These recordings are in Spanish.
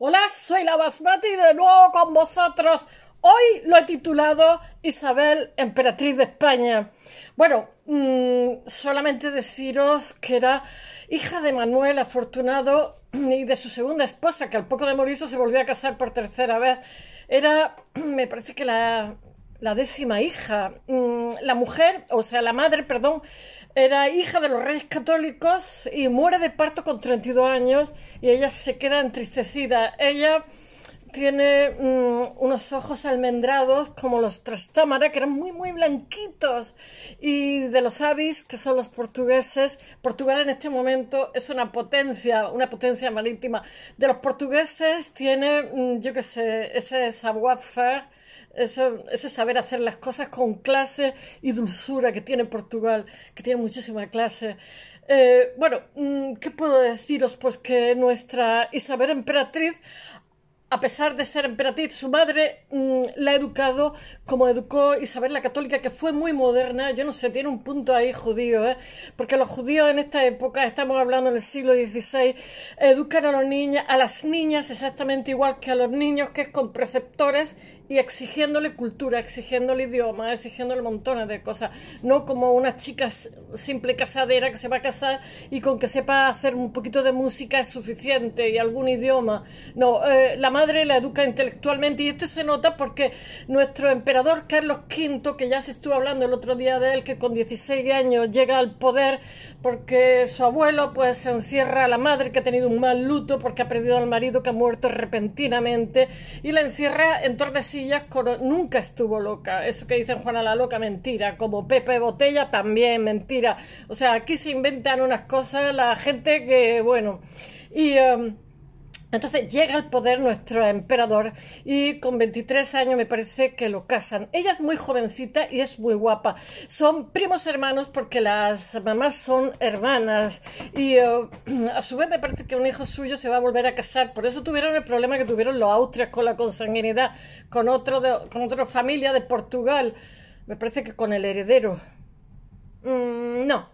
Hola, soy la Basmati de nuevo con vosotros. Hoy lo he titulado Isabel, emperatriz de España. Bueno, mm, solamente deciros que era hija de Manuel Afortunado y de su segunda esposa, que al poco de morirse se volvió a casar por tercera vez. Era, me parece que la, la décima hija. Mm, la mujer, o sea, la madre, perdón, era hija de los reyes católicos y muere de parto con 32 años y ella se queda entristecida. Ella tiene mm, unos ojos almendrados como los Trastámara, que eran muy, muy blanquitos, y de los Avis, que son los portugueses. Portugal en este momento es una potencia, una potencia marítima. De los portugueses tiene, mm, yo qué sé, ese savoir-faire eso, ese saber hacer las cosas con clase y dulzura que tiene Portugal, que tiene muchísima clase. Eh, bueno, mm, ¿qué puedo deciros? Pues que nuestra Isabel Emperatriz, a pesar de ser emperatriz, su madre mm, la ha educado como educó Isabel la Católica, que fue muy moderna. Yo no sé, tiene un punto ahí judío, ¿eh? porque los judíos en esta época, estamos hablando del siglo XVI, educan a, los a las niñas exactamente igual que a los niños, que es con preceptores y exigiéndole cultura, exigiéndole idioma, exigiéndole montones de cosas, no como una chica simple casadera que se va a casar y con que sepa hacer un poquito de música es suficiente y algún idioma. No, eh, la madre la educa intelectualmente y esto se nota porque nuestro emperador Carlos V, que ya se estuvo hablando el otro día de él, que con 16 años llega al poder porque su abuelo pues encierra a la madre que ha tenido un mal luto porque ha perdido al marido que ha muerto repentinamente y la encierra en torno a nunca estuvo loca. Eso que dicen Juana la Loca, mentira. Como Pepe Botella, también mentira. O sea, aquí se inventan unas cosas la gente que, bueno. Y. Em, entonces llega al poder nuestro emperador y con 23 años me parece que lo casan. Ella es muy jovencita y es muy guapa. Son primos hermanos porque las mamás son hermanas y eh, a su vez me parece que un hijo suyo se va a volver a casar. Por eso tuvieron el problema que tuvieron los austrias con la consanguinidad, con, otro con otra familia de Portugal. Me parece que con el heredero. Mm, no,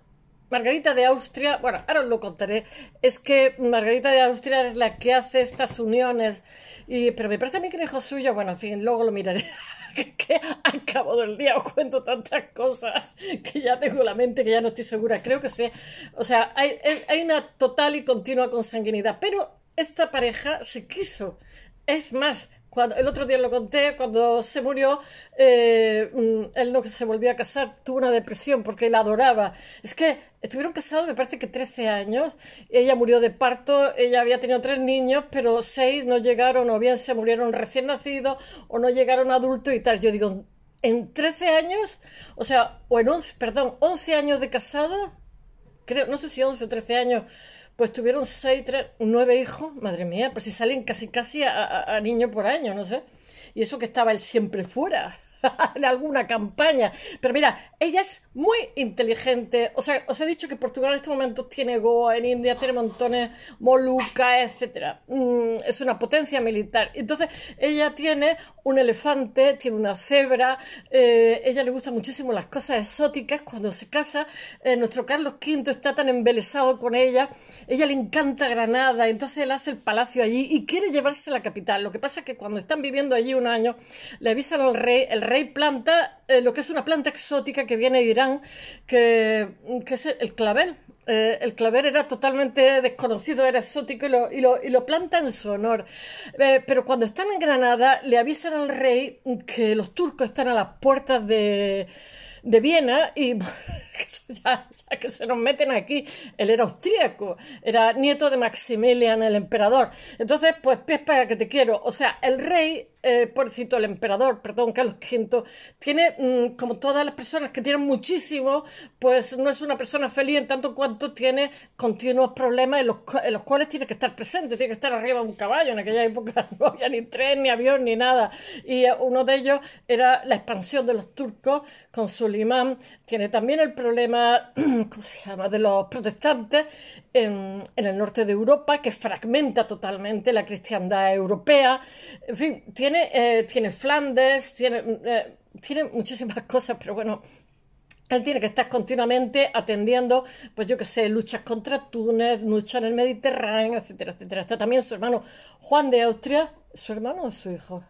Margarita de Austria, bueno, ahora os lo contaré, es que Margarita de Austria es la que hace estas uniones, y, pero me parece a mí que el hijo suyo, bueno, en fin, luego lo miraré, que, al cabo del día os cuento tantas cosas que ya tengo la mente que ya no estoy segura, creo que sí. O sea, hay, hay una total y continua consanguinidad, pero esta pareja se quiso. Es más, el otro día lo conté, cuando se murió, eh, mm, él no se volvió a casar, tuvo una depresión porque la adoraba. Es que estuvieron casados, me parece que 13 años, ella murió de parto, ella había tenido tres niños, pero seis no llegaron, o bien se murieron recién nacidos, o no llegaron adultos y tal. Yo digo, en 13 años, o sea, o en 11, perdón, 11 años de casado, creo, no sé si 11 o 13 años, pues tuvieron seis, tres, nueve hijos, madre mía, pues si salen casi casi a, a niño por año, no sé. Y eso que estaba él siempre fuera. en alguna campaña. Pero mira, ella es muy inteligente. O sea, os he dicho que Portugal en este momento tiene Goa, en India tiene montones, Moluca, etc. Mm, es una potencia militar. Entonces, ella tiene un elefante, tiene una cebra. Eh, ella le gusta muchísimo las cosas exóticas. Cuando se casa, eh, nuestro Carlos V está tan embelesado con ella. Ella le encanta Granada. Entonces, él hace el palacio allí y quiere llevarse a la capital. Lo que pasa es que cuando están viviendo allí un año, le avisan al rey, el rey rey planta eh, lo que es una planta exótica que viene de Irán, que, es el clavel. Eh, el clavel era totalmente desconocido, era exótico y lo, planta en su honor. Eh, pero cuando están en Granada le avisan al rey que los turcos están a las puertas de, Viena y ya, que se nos meten aquí. Él era austríaco, era nieto de Maximilian el emperador. Entonces, pues, para que te quiero. O sea, el rey eh, pobrecito el emperador, perdón, Carlos V, tiene, mm, como todas las personas que tienen muchísimo, pues no es una persona feliz en tanto cuanto tiene continuos problemas en los, cuales tiene que estar presente, tiene que estar arriba de un caballo. En aquella época no había ni tren, ni avión, ni nada. Y eh, uno de ellos era la expansión de los turcos con Suleimán. Tiene también el problema, ¿cómo se llama?, de los protestantes en, el norte de Europa, que fragmenta totalmente la cristiandad europea. En fin, tiene, eh, tiene Flandes, tiene, eh, tiene muchísimas cosas, pero bueno, él tiene que estar continuamente atendiendo, pues yo qué sé, luchas contra Túnez, luchas en el Mediterráneo, etcétera, etcétera. Está también su hermano Juan de Austria, su hermano o su hijo.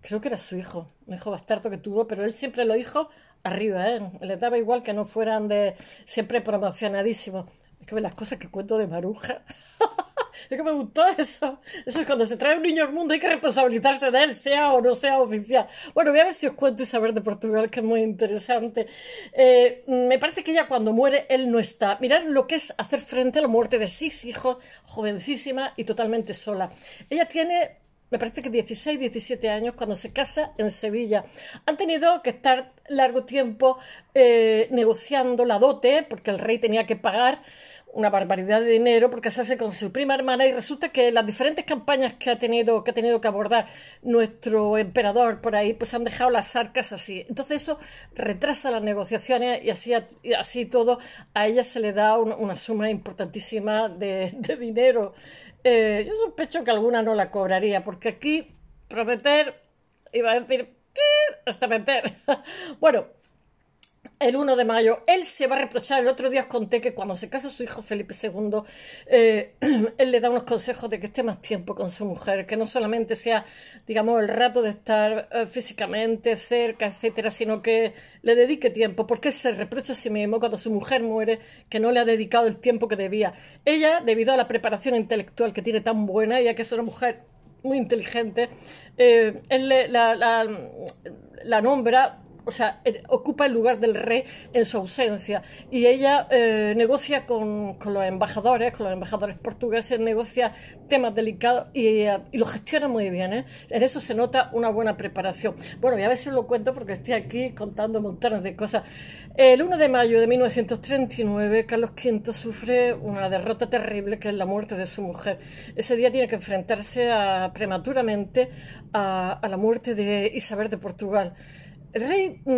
Creo que era su hijo, un hijo bastardo que tuvo, pero él siempre lo dijo arriba, ¿eh? Le daba igual que no fueran de siempre promocionadísimos. Es que las cosas que cuento de Maruja. es que me gustó eso. Eso es cuando se trae un niño al mundo, hay que responsabilizarse de él, sea o no sea oficial. Bueno, voy a ver si os cuento Isabel saber de Portugal, que es muy interesante. Eh, me parece que ella cuando muere, él no está. Mirad lo que es hacer frente a la muerte de seis hijos, jovencísima y totalmente sola. Ella tiene me parece que 16, 17 años, cuando se casa en Sevilla. Han tenido que estar largo tiempo eh, negociando la dote, porque el rey tenía que pagar una barbaridad de dinero porque se hace con su prima hermana y resulta que las diferentes campañas que ha tenido que, ha tenido que abordar nuestro emperador por ahí pues han dejado las arcas así. Entonces eso retrasa las negociaciones y así, todo a ella se le da una suma importantísima de, de dinero. Eh, yo sospecho que alguna no la cobraría, porque aquí prometer, iba a decir, hasta meter. bueno, el 1 de mayo, él se va a reprochar, el otro día os conté que cuando se casa su hijo Felipe II, eh, él le da unos consejos de que esté más tiempo con su mujer, que no solamente sea, digamos, el rato de estar eh, físicamente cerca, etcétera, sino que le dedique tiempo, porque se reprocha a sí mismo cuando su mujer muere, que no le ha dedicado el tiempo que debía. Ella, debido a la preparación intelectual que tiene tan buena, ya que es una mujer muy inteligente, eh, él la nombra o sea, eh, ocupa el lugar del rey en su ausencia. Y ella eh, negocia con, con, los embajadores, con los embajadores portugueses, negocia temas delicados y, eh, lo gestiona muy bien. En eso se nota una buena preparación. Bueno, y a veces lo cuento porque estoy aquí contando montones de cosas. El 1 de mayo de 1939, Carlos V sufre una derrota terrible que es la muerte de su mujer. Ese día tiene que enfrentarse prematuramente a la muerte de Isabel de Portugal. El rey mm,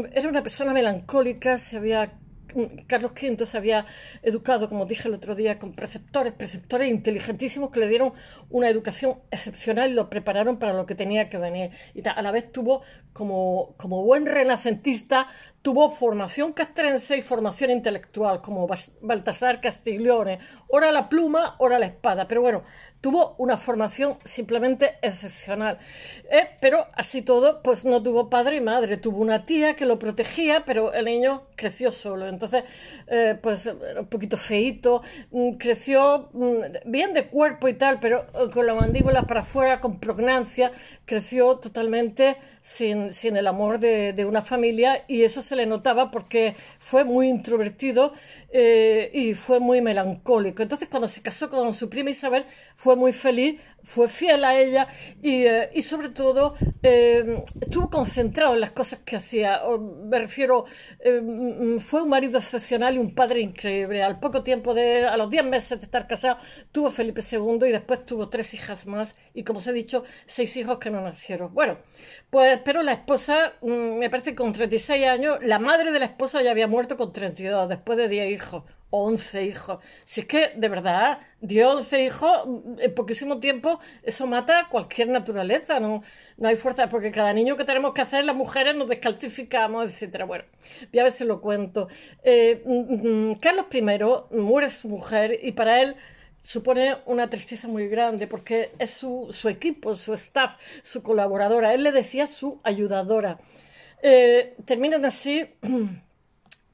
mm, era una persona melancólica, se había mm, Carlos V se había educado, como dije el otro día, con preceptores, preceptores inteligentísimos que le dieron una educación excepcional y lo prepararon para lo que tenía que venir. Y a la vez tuvo, como, como buen renacentista, tuvo formación castrense y formación intelectual, como Baltasar Castiglione. Ora la pluma, ora la espada. Pero bueno, tuvo una formación simplemente excepcional. ¿eh? pero así todo, pues no tuvo padre y madre, tuvo una tía que lo protegía, pero el niño creció solo. Entonces, eh, pues un poquito feito, mm, creció mm, bien de cuerpo y tal, pero eh, con la mandíbula para afuera, con prognancia, creció totalmente sin, el amor de una familia y eso se le notaba porque fue muy introvertido eh, y fue muy melancólico. Entonces cuando se casó con su prima Isabel fue muy feliz, fue fiel a ella y, eh, sobre todo em, estuvo concentrado en las cosas que hacía. me refiero, em, fue un marido excepcional y un padre increíble. Al poco tiempo, de, a los 10 meses de estar casado, tuvo Felipe II y después tuvo tres hijas más y como os he dicho, seis hijos que no nacieron. Bueno, pues pero la esposa, mm, me parece que con 36 años, la madre de la esposa ya había muerto con 32, después de 10 hijos. 11 hijos. Si es que, de verdad, dio 11 hijos, mm, en poquísimo tiempo, eso mata cualquier naturaleza, no, no hay fuerza, porque cada niño que tenemos que hacer, las mujeres nos descalcificamos, etcétera. Bueno, ya a ver si lo cuento. Eh, mm, mm, Carlos I muere su mujer y para él supone una tristeza muy grande porque es su, equipo, su staff, su colaboradora. Él le decía su ayudadora. Eh, terminan así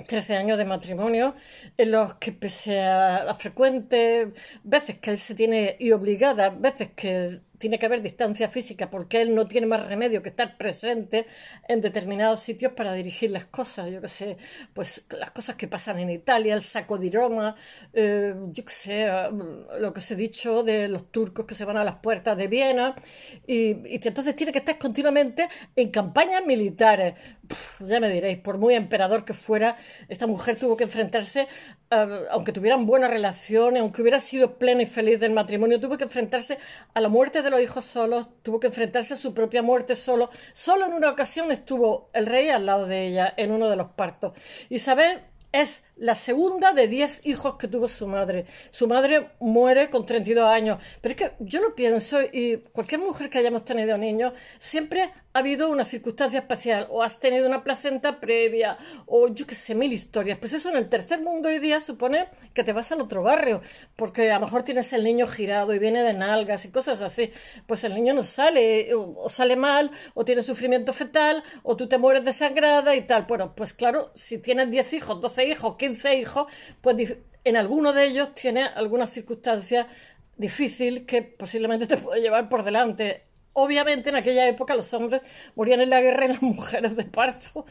13 años de matrimonio en los que pese a la frecuente veces que él se tiene y obligada, veces que tiene que haber distancia física porque él no tiene más remedio que estar presente en determinados sitios para dirigir las cosas, yo qué sé, pues las cosas que pasan en Italia, el saco de Roma, eh, yo qué sé, ah, lo que os he dicho de los turcos que se van a las puertas de Viena, y entonces tiene que estar continuamente en campañas militares, ya me diréis, por muy emperador que fuera, esta mujer tuvo que enfrentarse, eh, aunque tuvieran buenas relaciones, aunque hubiera sido plena y feliz del matrimonio, tuvo que enfrentarse a la muerte de los hijos solos, tuvo que enfrentarse a su propia muerte solo. Solo en una ocasión estuvo el rey al lado de ella en uno de los partos. Isabel es la segunda de 10 hijos que tuvo su madre. Su madre muere con 32 años. Pero es que yo lo pienso y cualquier mujer que hayamos tenido niños, siempre ha habido una circunstancia especial o has tenido una placenta previa o yo qué sé, mil historias. Pues eso en el tercer mundo hoy día supone que te vas al otro barrio porque a lo mejor tienes el niño girado y viene de nalgas y cosas así. Pues el niño no sale eh, o sale mal o tiene sufrimiento fetal o tú te mueres desangrada y tal. Bueno, pues claro, si tienes 10 hijos, 12 hijos, seis hijos, pues en alguno de ellos tiene algunas circunstancias difícil que posiblemente te puede llevar por delante. Obviamente en aquella época los hombres morían en la guerra y las mujeres de parto.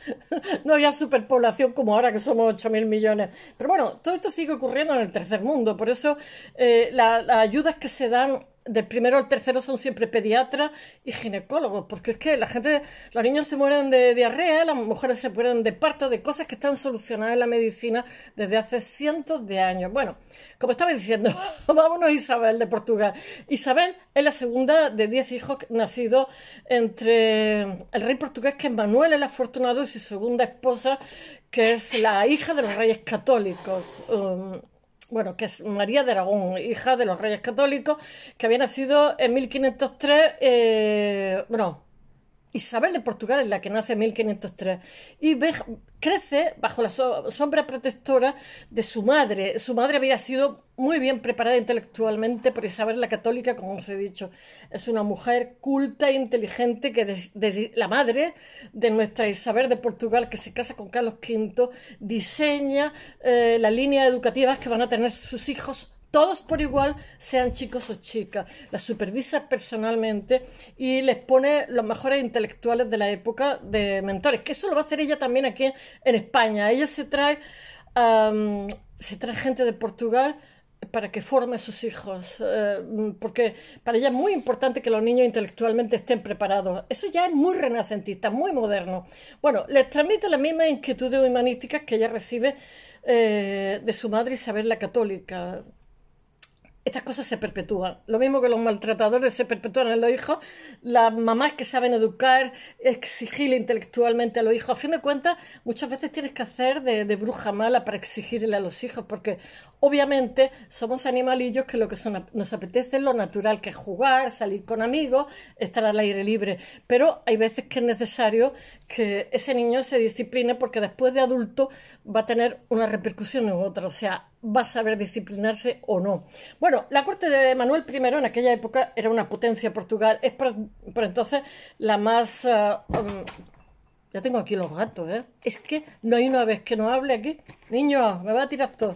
No había superpoblación como ahora que somos 8.000 millones. Pero bueno, todo esto sigue ocurriendo en el tercer mundo. Por eso eh, las ayudas que se dan del primero al tercero son siempre pediatras y ginecólogos, porque es que la gente, los niños se mueren de diarrea, las mujeres se mueren de parto, de cosas que están solucionadas en la medicina desde hace cientos de años. Bueno, como estaba diciendo, vámonos a Isabel de Portugal. Isabel es la segunda de diez hijos nacidos entre el rey portugués, que es Manuel el Afortunado, y su segunda esposa, que es la hija de los reyes católicos. Um, bueno, que es María de Aragón, hija de los Reyes Católicos, que había nacido en 1503, eh, bueno, Isabel de Portugal es la que nace en 1503 y crece bajo la sombra protectora de su madre. Su madre había sido muy bien preparada intelectualmente por Isabel la Católica, como os he dicho. Es una mujer culta e inteligente que la madre de nuestra Isabel de Portugal, que se casa con Carlos V, diseña eh, las líneas educativas que van a tener sus hijos todos por igual, sean chicos o chicas. La supervisa personalmente y les pone los mejores intelectuales de la época de mentores, que eso lo va a hacer ella también aquí en España. Ella se trae, se trae gente de Portugal para que forme a sus hijos, eh, porque para ella es muy importante que los niños intelectualmente estén preparados. Eso ya es muy renacentista, muy moderno. Bueno, les transmite las mismas inquietudes humanísticas que ella recibe eh, de su madre Isabel la Católica, estas cosas se perpetúan. Lo mismo que los maltratadores se perpetúan en los hijos, las mamás que saben educar, exigirle intelectualmente a los hijos. A fin de cuentas, muchas veces tienes que hacer de, de bruja mala para exigirle a los hijos, porque Obviamente somos animalillos que lo que nos apetece es lo natural, que es jugar, salir con amigos, estar al aire libre. Pero hay veces que es necesario que ese niño se discipline porque después de adulto va a tener una repercusión en otra. O sea, va a saber disciplinarse o no. Bueno, la corte de Manuel I en aquella época era una potencia. Portugal es por, entonces la más... Eh, mm, ya tengo aquí los gatos, ¿eh? Es que no hay una vez que no hable aquí. Niño, me va a tirar todo.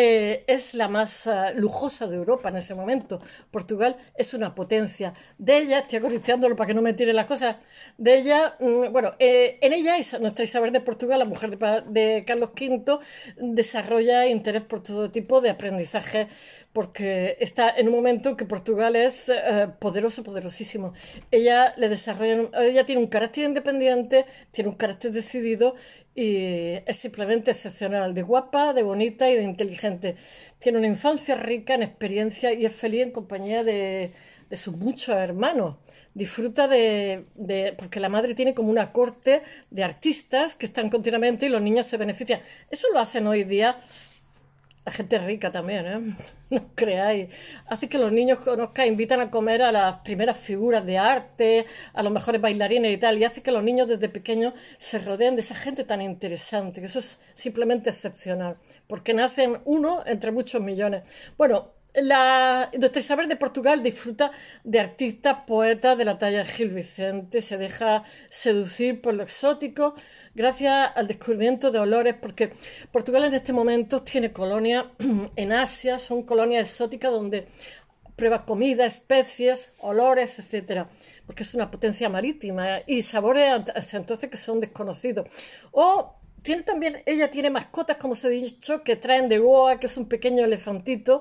Eh, es la más ah, lujosa de Europa en ese momento. Portugal es una potencia. De ella, estoy acoriciándolo para que no me tire las cosas, de ella, mm, bueno, eh, en ella nuestra Isabel de Portugal, la mujer de, Carlos V, desarrolla interés por todo tipo de aprendizaje porque está en un momento en que Portugal es eh, poderoso, poderosísimo. Ella le desarrolla, ella tiene un carácter independiente, tiene un carácter decidido y es simplemente excepcional, de guapa, de bonita y de inteligente. Tiene una infancia rica en experiencia y es feliz en compañía de, sus muchos hermanos. Disfruta de, de, porque la madre tiene como una corte de artistas que están continuamente y los niños se benefician. Eso lo hacen hoy día la gente rica también, ¿eh? No creáis. Hace que los niños conozcan, invitan a comer a las primeras figuras de arte, a los mejores bailarines y tal. Y hace que los niños desde pequeños se rodeen de esa gente tan interesante, que eso es simplemente excepcional. Porque nacen uno entre muchos millones. Bueno, la Nuestra Isabel de Portugal disfruta de artistas, poetas de la talla de Gil Vicente, se deja seducir por lo exótico gracias al descubrimiento de olores, porque Portugal en este momento tiene colonias en Asia, son colonias exóticas donde prueba comida, especies, olores, etcétera porque es una potencia marítima y sabores hasta entonces que son desconocidos. O tiene también, ella tiene mascotas, como se he dicho, que traen de Goa, que es un pequeño elefantito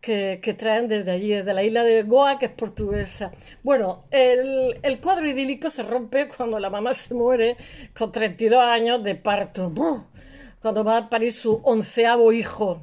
que, traen desde allí, desde la isla de Goa, que es portuguesa. Bueno, el, cuadro idílico se rompe cuando la mamá se muere con 32 años de parto, cuando va a parir su onceavo hijo.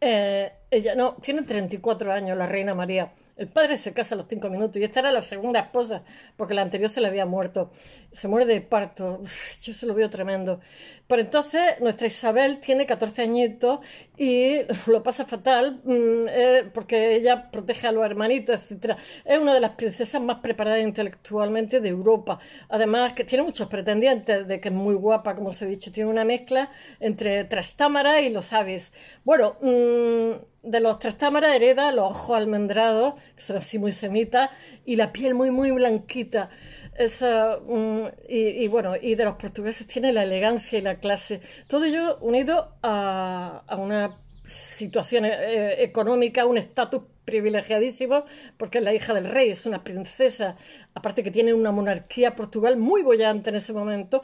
Eh, ella no, tiene 34 años la reina María. El padre se casa a los cinco minutos y esta era la segunda esposa, porque la anterior se le había muerto. Se muere de parto. yo se lo veo tremendo. Pero entonces nuestra Isabel tiene 14 añitos y lo pasa fatal mm, eh, porque ella protege a los hermanitos, etc. Es una de las princesas más preparadas intelectualmente de Europa. Además, que tiene muchos pretendientes, de que es muy guapa, como os he dicho, tiene una mezcla entre Trastámara y los Aves. Bueno, mm, de los Trastámara hereda los ojos almendrados son así muy semitas, y la piel muy, muy blanquita. Ah, mm, y, bueno, y de los portugueses tiene la elegancia y la clase. Todo ello unido a, una situación eh, eh, económica, un estatus privilegiadísimo, porque es la hija del rey, es una princesa, aparte que tiene una monarquía Portugal muy bollante en ese momento,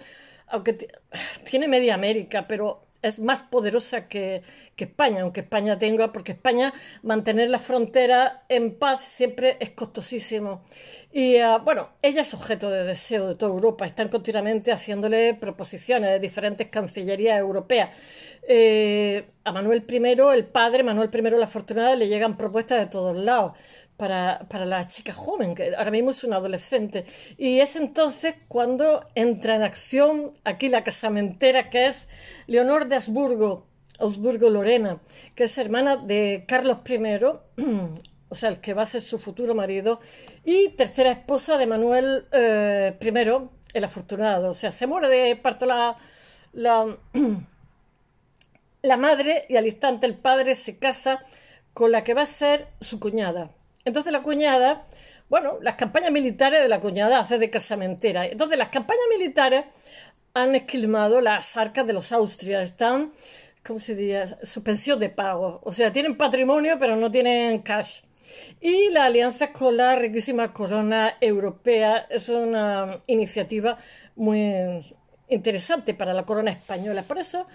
aunque tiene media América, pero es más poderosa que, que España, aunque España tenga, porque España mantener la frontera en paz siempre es costosísimo. Y eh, bueno, ella es objeto de deseo de toda Europa, están continuamente haciéndole proposiciones de diferentes cancillerías europeas. Eh, a Manuel I, el padre, Manuel I la afortunada, le llegan propuestas de todos lados. Para, para, la chica joven, que ahora mismo es una adolescente. Y es entonces cuando entra en acción aquí la casamentera que es Leonor de Habsburgo, Augsburgo-Lorena, que es hermana de Carlos I, o sea, el que va a ser su futuro marido, y tercera esposa de Manuel eh, I, el afortunado. O sea, se muere de parto la, la, madre y al instante el padre se casa con la que va a ser su cuñada. Entonces la cuñada, bueno, las campañas militares de la cuñada hace de casamentera. Entonces las campañas militares han esquilmado las arcas de los Austrias, están ¿cómo se diría? Suspensión de pago. O sea, tienen patrimonio, pero no tienen cash. Y la alianza con la riquísima corona europea es una iniciativa muy interesante para la corona española. Por eso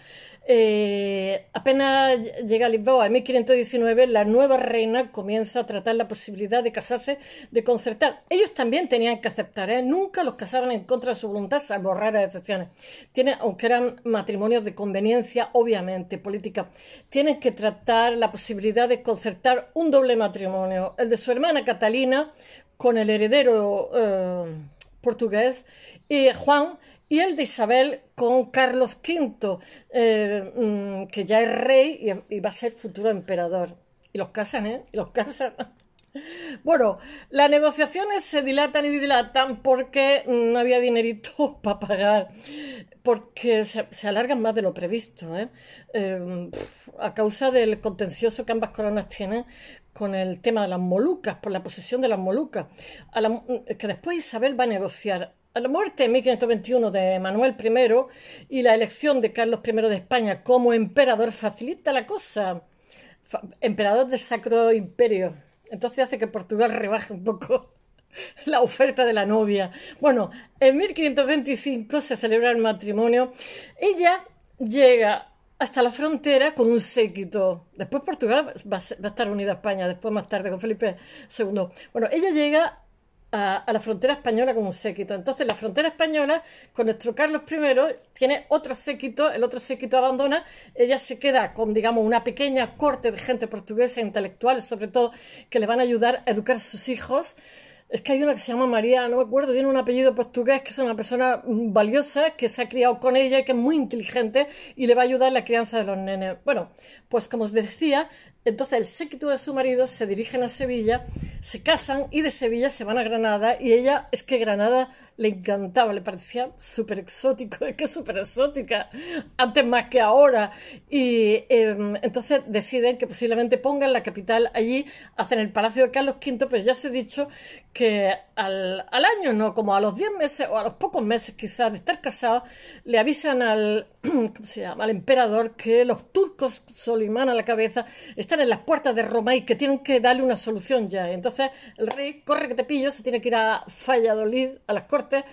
eh, apenas llega a Lisboa en 1519, la nueva reina comienza a tratar la posibilidad de casarse, de concertar. Ellos también tenían que aceptar, ¿eh? nunca los casaron en contra de su voluntad, salvo raras excepciones. Tienen, aunque eran matrimonios de conveniencia, obviamente, política, tienen que tratar la posibilidad de concertar un doble matrimonio, el de su hermana Catalina con el heredero eh, portugués y Juan y el de Isabel con Carlos V, eh, mm, que ya es rey y, va a ser futuro emperador. Y los casan, ¿eh? Y los casan. Bueno, las negociaciones se dilatan y dilatan porque no había dinerito para pagar, porque se, alargan más de lo previsto, ¿eh? Em, a causa del contencioso que ambas coronas tienen con el tema de las Molucas, por la posesión de las Molucas, a mm, que después Isabel va a negociar la muerte en 1521 de Manuel I y la elección de Carlos I de España como emperador facilita la cosa. Emperador del Sacro Imperio. Entonces hace que Portugal rebaje un poco la oferta de la novia. Bueno, en 1525 se celebra el matrimonio. Ella llega hasta la frontera con un séquito. Después Portugal va a, estar unida a España, después más tarde con Felipe II. Bueno, ella llega a, la frontera española con un séquito. Entonces la frontera española con nuestro Carlos I tiene otro séquito, el otro séquito abandona, ella se queda con, digamos, una pequeña corte de gente portuguesa, intelectuales sobre todo, que le van a ayudar a educar a sus hijos. Es que hay una que se llama María, no me acuerdo, tiene un apellido portugués, que es una persona valiosa, que se ha criado con ella, y que es muy inteligente y le va a ayudar en la crianza de los nenes. Bueno, pues como os decía, entonces el séquito de su marido se dirigen a Sevilla, se casan y de Sevilla se van a Granada y ella es que Granada le encantaba, le parecía súper exótico, es que súper exótica, antes más que ahora. Y em, entonces deciden que posiblemente pongan la capital allí, hacen el Palacio de Carlos V, pero ya se ha dicho que al, año, no, como a los 10 meses o a los pocos meses quizás de estar casado, le avisan al, al emperador que los turcos, Solimán a la cabeza, están en las puertas de Roma y que tienen que darle una solución ya. Entonces el rey corre que te pillo, se tiene que ir a Valladolid, a las cortes Ah,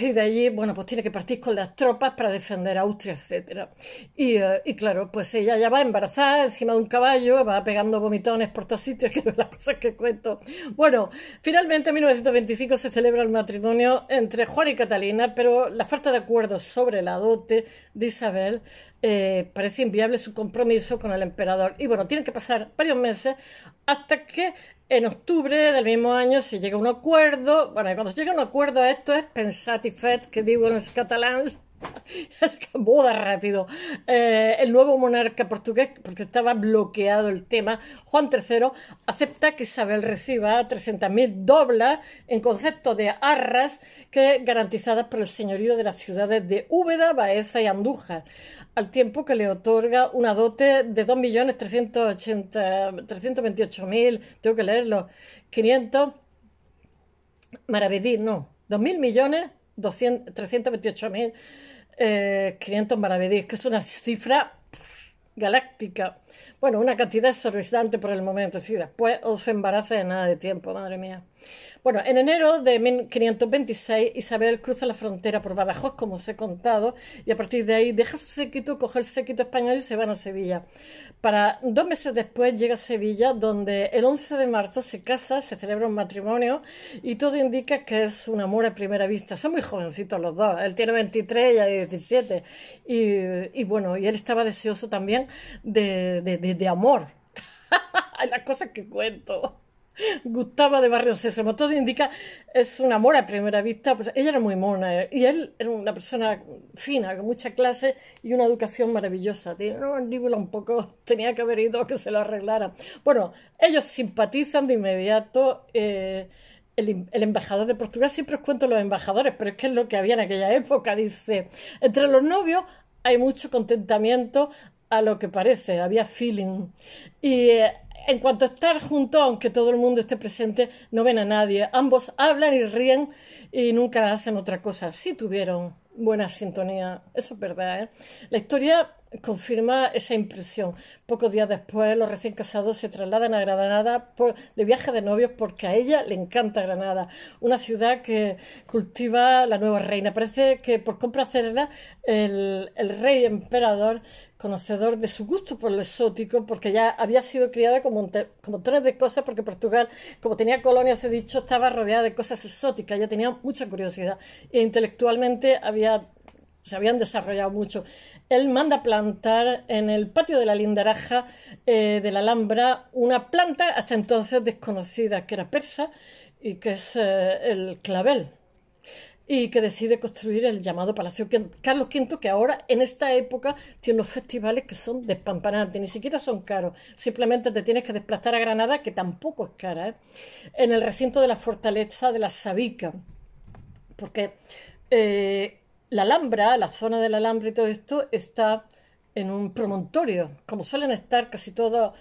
y, de allí, bueno, pues tiene que partir con las tropas para defender Austria, etc. Ah, y, claro, pues ella ya va embarazada encima de un caballo, va pegando vomitones por todos sitios, que es las cosas que cuento. Bueno, finalmente en 1925 se celebra el matrimonio entre Juan y Catalina, pero la falta de acuerdo sobre la dote de Isabel eh, parece inviable su compromiso con el emperador. Y bueno, tienen que pasar varios meses hasta que en octubre del mismo año se llega a un acuerdo. Bueno, cuando se llega a un acuerdo, esto es pensati que digo en los catalans. Es que boda rápido. Eh, el nuevo monarca portugués, porque estaba bloqueado el tema, Juan III acepta que Isabel reciba 300.000 doblas en concepto de arras que garantizadas por el señorío de las ciudades de Úbeda, Baeza y Andújar al tiempo que le otorga una dote de 2.328.000, tengo que leerlo, 500, maravedí, no, mil millones mil eh, maravedís, que es una cifra galáctica. Bueno, una cantidad sorprendente por el momento, si después os embaraza de nada de tiempo, madre mía. Bueno, en enero de 1526 Isabel cruza la frontera por Badajoz, como os he contado, y a partir de ahí deja su séquito, coge el séquito español y se van a Sevilla. Para dos meses después llega a Sevilla, donde el 11 de marzo se casa, se celebra un matrimonio y todo indica que es un amor a primera vista. Son muy jovencitos los dos, él tiene 23 y ella 17. Y, bueno, y él estaba deseoso también de, de, de, amor. Las cosas que cuento. Gustaba de Barrio Sésamo. Todo indica, es un amor a primera vista. Pues, ella era muy mona eh, y él era una persona fina, con mucha clase y una educación maravillosa. Tiene una mandíbula un poco, tenía que haber ido que se lo arreglara. Bueno, ellos simpatizan de inmediato. Eh, el, embajador de Portugal, siempre os cuento los embajadores, pero es que es lo que había en aquella época, dice, entre los novios hay mucho contentamiento a lo que parece, había feeling. Y eh, en cuanto a estar juntos, aunque todo el mundo esté presente, no ven a nadie. Ambos hablan y ríen y nunca hacen otra cosa. Sí tuvieron buena sintonía, eso es verdad. ¿eh? La historia confirma esa impresión. Pocos días después, los recién casados se trasladan a Granada por, de viaje de novios porque a ella le encanta Granada, una ciudad que cultiva la nueva reina. Parece que por compra cerda el, rey emperador conocedor de su gusto por lo exótico, porque ya había sido criada ...como tres de cosas, porque Portugal, como tenía colonias, he dicho, estaba rodeada de cosas exóticas, ya tenía mucha curiosidad e intelectualmente se habían desarrollado mucho él manda plantar en el patio de la Lindaraja eh, de la Alhambra una planta hasta entonces desconocida, que era persa y que es eh, el clavel y que decide construir el llamado Palacio Carlos V, que ahora en esta época tiene unos festivales que son despampanantes, ni siquiera son caros, simplemente te tienes que desplazar a Granada, que tampoco es cara, ¿eh? en el recinto de la fortaleza de la Sabica, porque la Alhambra, la zona de la Alhambra y todo esto, está en un promontorio, como suelen estar casi todos.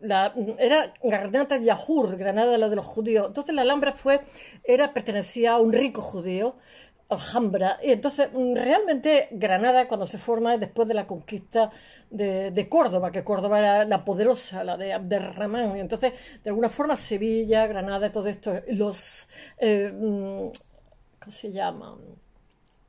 La, era Granada Yahur, Granada la de los judíos. Entonces la Alhambra fue, era, pertenecía a un rico judío, Alhambra. Y entonces mm, realmente Granada cuando se forma es después de la conquista de, Córdoba, que Córdoba era la poderosa, la de Abderramán. Y entonces de alguna forma Sevilla, Granada, todo esto, los... Eh, mm, ¿Cómo se llama?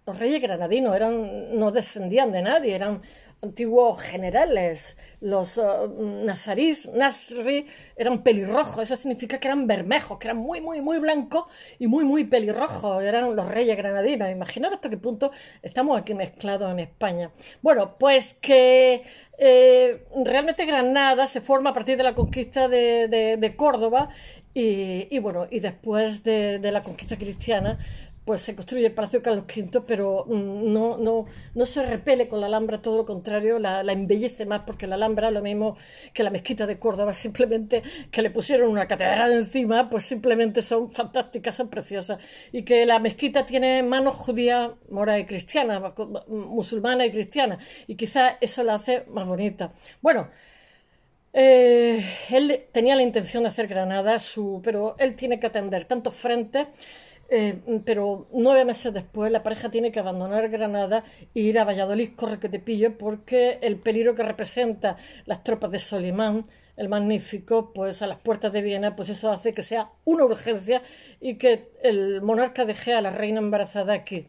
los reyes granadinos eran, no descendían de nadie, eran antiguos generales. Los nazaríes eh, nazarís, eran pelirrojos, eso significa que eran bermejos, que eran muy, muy, muy blancos y muy, muy pelirrojos. Eran los reyes granadinos. Imaginad hasta qué punto estamos aquí mezclados en España. Bueno, pues que eh, realmente Granada se forma a partir de la conquista de, Córdoba y, bueno, y después de la conquista cristiana pues se construye el Palacio Carlos V, pero mm, no, no, no se repele con la Alhambra, todo lo contrario, la, embellece más, porque la Alhambra, lo mismo que la mezquita de Córdoba, simplemente que le pusieron una catedral encima, pues simplemente son fantásticas, son preciosas. Y que la mezquita tiene manos judías, mora y cristiana, musulmana y cristiana, y quizás eso la hace más bonita. Bueno, eh, él tenía la intención de hacer Granada, su, pero él tiene que atender tantos frentes eh, pero nueve meses después la pareja tiene que abandonar Granada e ir a Valladolid, corre que te pillo, porque el peligro que representa las tropas de Solimán, el magnífico, pues a las puertas de Viena, pues eso hace que sea una urgencia y que el monarca deje a la reina embarazada aquí.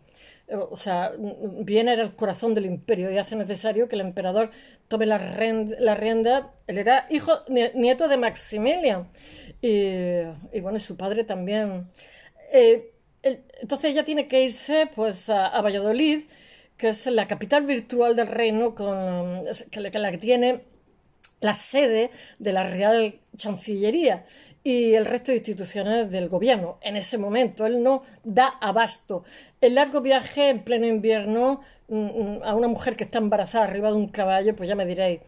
Eh, o sea, Viena era el corazón del imperio y hace necesario que el emperador tome la, la rienda. Él era hijo, nieto de Maximilian y, bueno, su padre también. Eh, entonces ella tiene que irse pues a, Valladolid, que es la capital virtual del reino, que, es que la que tiene la sede de la Real Chancillería y el resto de instituciones del gobierno. En ese momento, él no da abasto. El largo viaje en pleno invierno mm, mm, a una mujer que está embarazada arriba de un caballo, pues ya me diréis,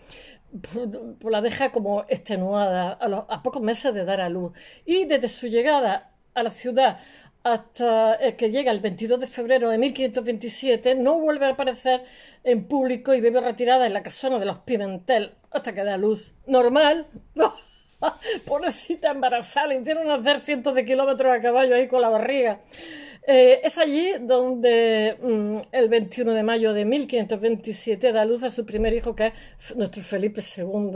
pues la deja como extenuada a pocos meses de dar a luz. Y desde su llegada a la ciudad hasta eh, que llega el 22 de febrero de 1527, no vuelve a aparecer en público y bebe retirada en la casona de los Pimentel hasta que da luz. Normal. Pobrecita embarazada, hicieron hacer cientos de kilómetros a caballo ahí con la barriga. Eh, es allí donde mm, el 21 de mayo de 1527 da luz a su primer hijo, que es nuestro Felipe II.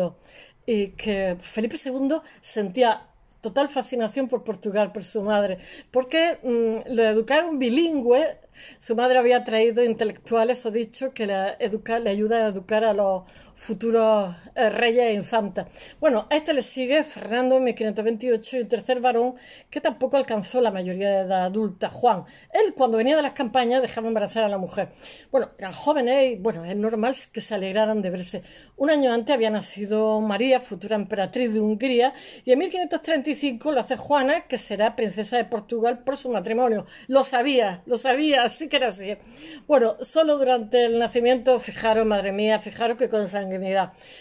Y que Felipe II sentía total fascinación por Portugal, por su madre, porque mm, le educaron bilingüe. Su madre había traído intelectuales, o dicho, que le, educa, le ayuda a educar a los futuros eh, rey reyes e infantas. Bueno, a este le sigue Fernando en 1528 y el tercer varón que tampoco alcanzó la mayoría de edad adulta, Juan. Él cuando venía de las campañas dejaba embarazar a la mujer. Bueno, eran jóvenes y bueno, es normal que se alegraran de verse. Un año antes había nacido María, futura emperatriz de Hungría, y en 1535 lo hace Juana, que será princesa de Portugal por su matrimonio. Lo sabía, lo sabía, así que era así. Bueno, solo durante el nacimiento, fijaron, madre mía, fijaron que con San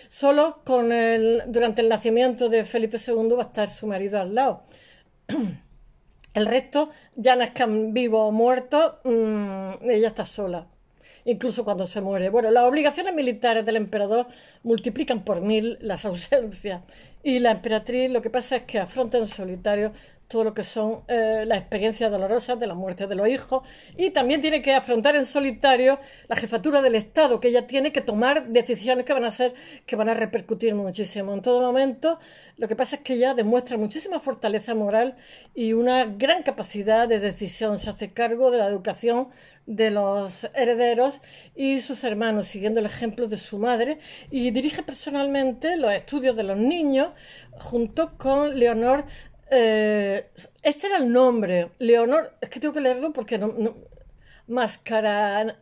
Solo con el, durante el nacimiento de Felipe II va a estar su marido al lado. El resto ya nazcan vivos o muertos, mm, ella está sola, incluso cuando se muere. Bueno, las obligaciones militares del emperador multiplican por mil las ausencias y la emperatriz lo que pasa es que afronta en solitario todo lo que son eh, las experiencias dolorosas de la muerte de los hijos y también tiene que afrontar en solitario la jefatura del Estado, que ella tiene que tomar decisiones que van a ser, que van a repercutir muchísimo en todo momento. Lo que pasa es que ella demuestra muchísima fortaleza moral y una gran capacidad de decisión. Se hace cargo de la educación de los herederos y sus hermanos, siguiendo el ejemplo de su madre, y dirige personalmente los estudios de los niños junto con Leonor eh, este era el nombre. Leonor, es que tengo que leerlo porque no. no mascara.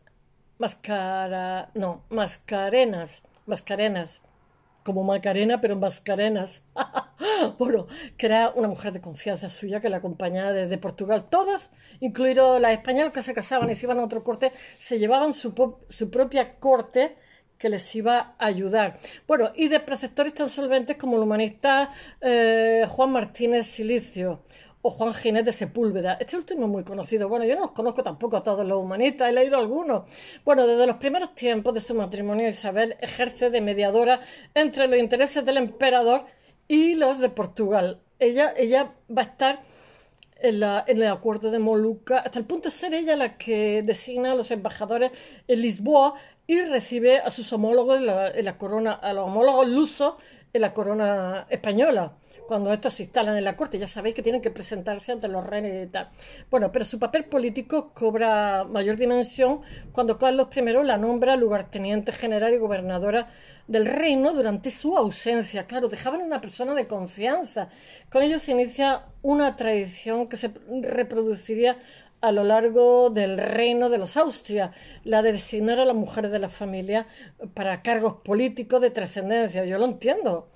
No, Mascarenas. Mascarenas. Como Macarena, pero Mascarenas. bueno, que era una mujer de confianza suya que la acompañaba desde Portugal. Todos, incluido las españolas que se casaban y se iban a otro corte, se llevaban su, su propia corte que les iba a ayudar. Bueno, y de preceptores tan solventes como el humanista eh, Juan Martínez Silicio o Juan Ginés de Sepúlveda. Este último es muy conocido. Bueno, yo no los conozco tampoco a todos los humanistas, he leído algunos. Bueno, desde los primeros tiempos de su matrimonio, Isabel ejerce de mediadora entre los intereses del emperador y los de Portugal. Ella, ella va a estar en, la, en el acuerdo de Moluca, hasta el punto de ser ella la que designa a los embajadores en Lisboa y recibe a sus homólogos en la, corona, a los homólogos lusos en la corona española cuando estos se instalan en la corte. Ya sabéis que tienen que presentarse ante los reyes y tal. Bueno, pero su papel político cobra mayor dimensión cuando Carlos I la nombra lugarteniente general y gobernadora del reino durante su ausencia. Claro, dejaban una persona de confianza. Con ello se inicia una tradición que se reproduciría a lo largo del reino de los Austria, la de designar a la mujer de la familia para cargos políticos de trascendencia. Yo lo entiendo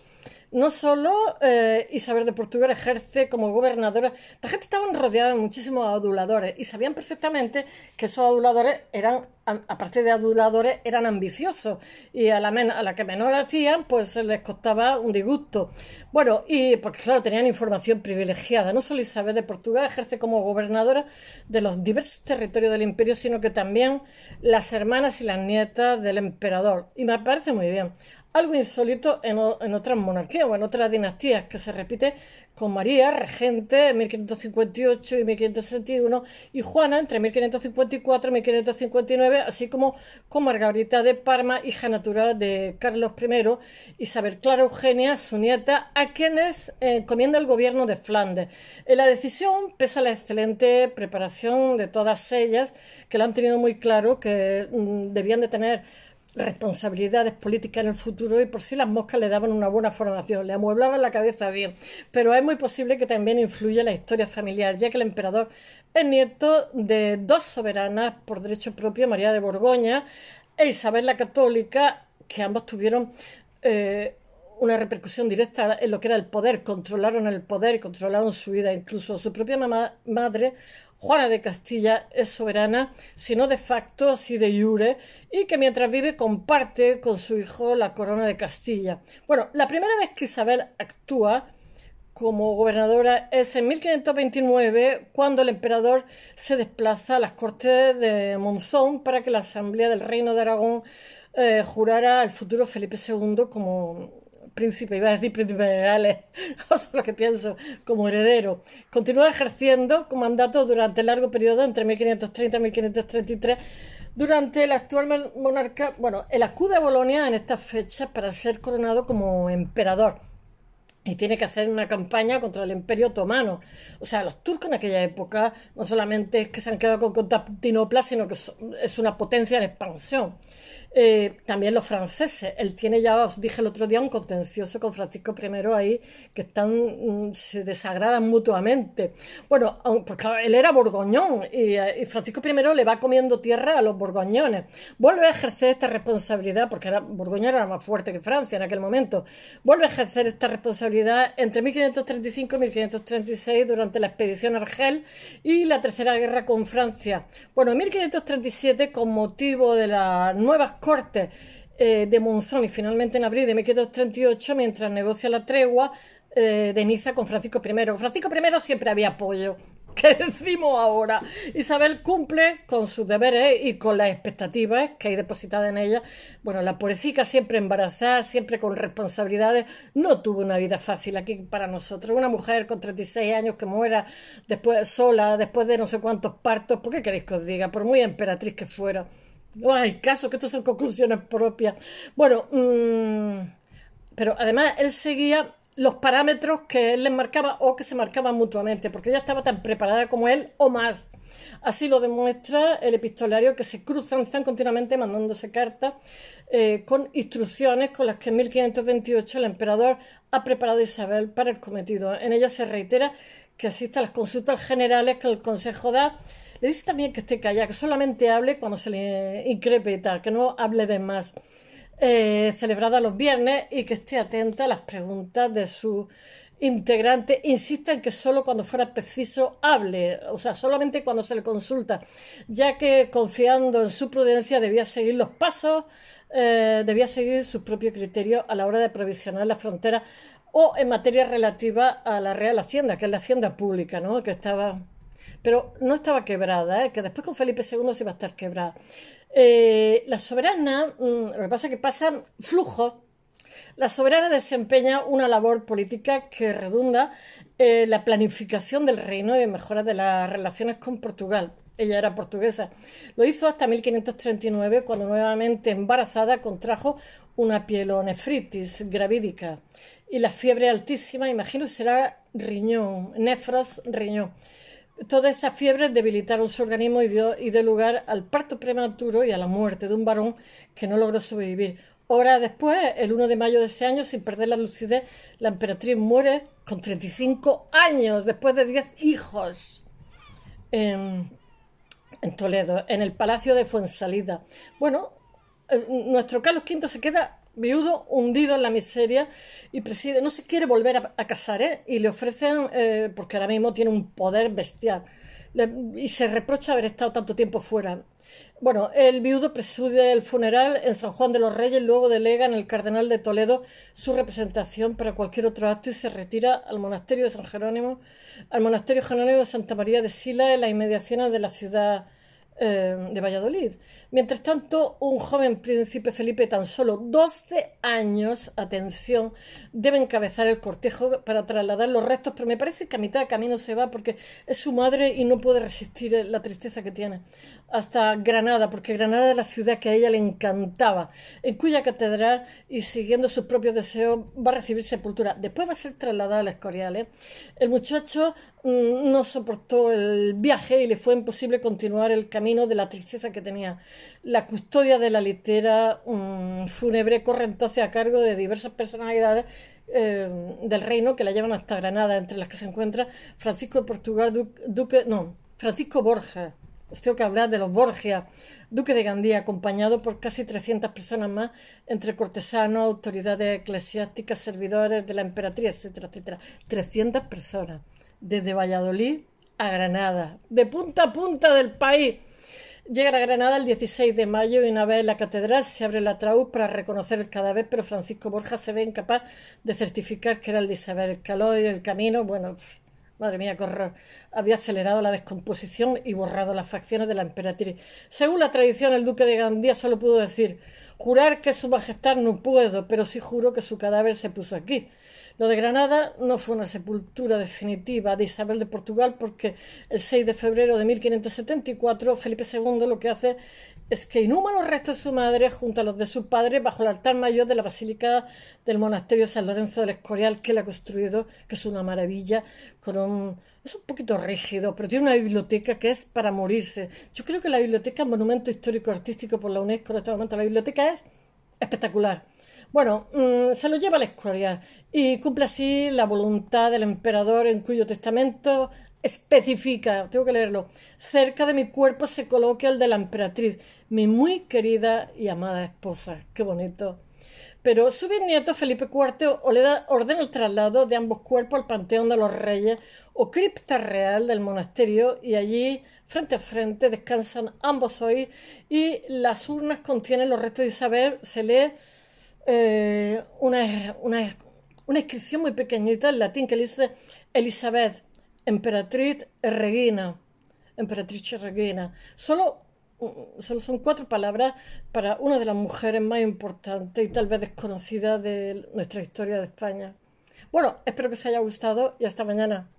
no solo eh, Isabel de Portugal ejerce como gobernadora, la gente estaba rodeada de muchísimos aduladores y sabían perfectamente que esos aduladores eran, aparte de aduladores, eran ambiciosos y a la, men a la que menor hacían, pues les costaba un disgusto. Bueno, y porque claro, tenían información privilegiada. No solo Isabel de Portugal ejerce como gobernadora de los diversos territorios del imperio, sino que también las hermanas y las nietas del emperador. Y me parece muy bien. Algo insólito en, otras monarquías o en otras dinastías que se repite con María, regente, en 1558 y 1561, y Juana entre 1554 y 1559, así como con Margarita de Parma, hija natural de Carlos I, Isabel Clara Eugenia, su nieta, a quienes eh, encomienda el gobierno de Flandes. En la decisión pesa la excelente preparación de todas ellas, que la han tenido muy claro, que mm, debían de tener responsabilidades políticas en el futuro y por si las moscas le daban una buena formación, le amueblaban la cabeza bien, pero es muy posible que también influya la historia familiar, ya que el emperador es nieto de dos soberanas por derecho propio, María de Borgoña e Isabel la Católica, que ambas tuvieron eh, una repercusión directa en lo que era el poder, controlaron el poder, controlaron su vida, incluso su propia madre Juana de Castilla es soberana, sino de facto, si de jure, y que mientras vive comparte con su hijo la corona de Castilla. Bueno, la primera vez que Isabel actúa como gobernadora es en 1529, cuando el emperador se desplaza a las cortes de Monzón para que la Asamblea del Reino de Aragón eh, jurara al futuro Felipe II como príncipe, iba a decir príncipe de Gales, o sea, lo que pienso, como heredero, continúa ejerciendo como mandato durante largo periodo, entre 1530 y 1533, durante el actual monarca, bueno, el acude a Bolonia en estas fechas para ser coronado como emperador. Y tiene que hacer una campaña contra el imperio otomano. O sea, los turcos en aquella época no solamente es que se han quedado con Constantinopla, sino que es una potencia en expansión. Eh, también los franceses. Él tiene ya, os dije el otro día, un contencioso con Francisco I ahí, que están, mm, se desagradan mutuamente. Bueno, porque él era borgoñón eh, y, Francisco I le va comiendo tierra a los borgoñones. Vuelve a ejercer esta responsabilidad, porque era, Borgoñón era más fuerte que Francia en aquel momento. Vuelve a ejercer esta responsabilidad entre 1535 y 1536 durante la expedición Argel y la Tercera Guerra con Francia. Bueno, en 1537, con motivo de las nuevas corte eh, de Monzón y finalmente en abril de 1538, mientras negocia la tregua eh, de Niza con Francisco I. Francisco I siempre había apoyo. ¿Qué decimos ahora? Isabel cumple con sus deberes y con las expectativas que hay depositadas en ella. Bueno, la pobrecita siempre embarazada, siempre con responsabilidades, no tuvo una vida fácil aquí para nosotros. Una mujer con 36 años que muera después sola, después de no sé cuántos partos, ¿por qué queréis que os diga? Por muy emperatriz que fuera. No hay caso que esto son conclusiones propias. Bueno, mm, pero además él seguía los parámetros que él les marcaba o que se marcaban mutuamente, porque ella estaba tan preparada como él o más. Así lo demuestra el epistolario que se cruzan, están continuamente mandándose cartas eh, con instrucciones con las que en 1528 el emperador ha preparado a Isabel para el cometido. En ella se reitera que asista a las consultas generales que el Consejo da le dice también que esté callada, que solamente hable cuando se le increpe tal, que no hable de más. Eh, celebrada los viernes y que esté atenta a las preguntas de su integrante. Insista en que solo cuando fuera preciso hable, o sea, solamente cuando se le consulta, ya que confiando en su prudencia debía seguir los pasos, eh, debía seguir sus propios criterios a la hora de provisionar la frontera o en materia relativa a la Real Hacienda, que es la Hacienda Pública, ¿no? Que estaba pero no estaba quebrada, ¿eh? que después con Felipe II se iba a estar quebrada. Eh, la soberana, mm, lo que pasa es que pasan flujos. La soberana desempeña una labor política que redunda en la planificación del reino y en mejora de las relaciones con Portugal. Ella era portuguesa. Lo hizo hasta 1539, cuando nuevamente embarazada contrajo una pielonefritis gravídica y la fiebre altísima, imagino será riñón, nefros, riñón. Todas esas fiebres debilitaron su organismo y dio, y lugar al parto prematuro y a la muerte de un varón que no logró sobrevivir. Horas después, el 1 de mayo de ese año, sin perder la lucidez, la emperatriz muere con 35 años, después de 10 hijos, en, en Toledo, en el palacio de Fuensalida. Bueno, eh, nuestro Carlos V se queda viudo, hundido en la miseria y preside, no se quiere volver a, casar, ¿eh? Y le ofrecen, eh, porque ahora mismo tiene un poder bestial, y se reprocha haber estado tanto tiempo fuera. Bueno, el viudo preside el funeral en San Juan de los Reyes, luego delega en el cardenal de Toledo su representación para cualquier otro acto y se retira al monasterio de San Jerónimo, al monasterio jerónimo de Santa María de Sila, en las inmediaciones de la ciudad eh, de Valladolid. Mientras tanto, un joven príncipe Felipe, tan solo 12 años, atención, debe encabezar el cortejo para trasladar los restos, pero me parece que a mitad de camino se va porque es su madre y no puede resistir la tristeza que tiene. Hasta Granada, porque Granada es la ciudad que a ella le encantaba, en cuya catedral y siguiendo sus propios deseos va a recibir sepultura. Después va a ser trasladada a Escorial. ¿eh? El muchacho mm, no soportó el viaje y le fue imposible continuar el camino de la tristeza que tenía. La custodia de la litera fúnebre corre entonces a cargo de diversas personalidades eh, del reino que la llevan hasta Granada, entre las que se encuentra Francisco de Portugal, duque, no, Francisco Borja, tengo que hablar de los Borgia, duque de Gandía, acompañado por casi 300 personas más, entre cortesanos, autoridades eclesiásticas, servidores de la emperatriz, etcétera, etcétera. 300 personas, desde Valladolid a Granada, de punta a punta del país. Llega a Granada el 16 de mayo y una vez en la catedral se abre la ataúd para reconocer el cadáver, pero Francisco Borja se ve incapaz de certificar que era el de Isabel. El calor y el camino, bueno, madre mía, horror, había acelerado la descomposición y borrado las facciones de la emperatriz. Según la tradición, el duque de Gandía solo pudo decir jurar que su majestad no puedo, pero sí juro que su cadáver se puso aquí. Lo de Granada no fue una sepultura definitiva de Isabel de Portugal porque el 6 de febrero de 1574 Felipe II lo que hace es que inhuma los restos de su madre junto a los de su padre bajo el altar mayor de la Basílica del Monasterio San Lorenzo del Escorial que él ha construido, que es una maravilla, con un, es un poquito rígido, pero tiene una biblioteca que es para morirse. Yo creo que la biblioteca Monumento Histórico Artístico por la UNESCO en este momento, la biblioteca es espectacular. Bueno, mm, se lo lleva la escoria y cumple así la voluntad del emperador en cuyo testamento especifica, tengo que leerlo, cerca de mi cuerpo se coloca el de la emperatriz, mi muy querida y amada esposa. Qué bonito. Pero su bisnieto Felipe IV ordena el traslado de ambos cuerpos al Panteón de los Reyes o cripta real del monasterio y allí frente a frente descansan ambos hoy y las urnas contienen los restos de Isabel, se lee eh, una, inscripción muy pequeñita en latín que dice Elizabeth, emperatriz regina, emperatriz regina. Solo, mm, solo son cuatro palabras para una de las mujeres más importantes y tal vez desconocidas de nuestra historia de España. Bueno, espero que os haya gustado y hasta mañana.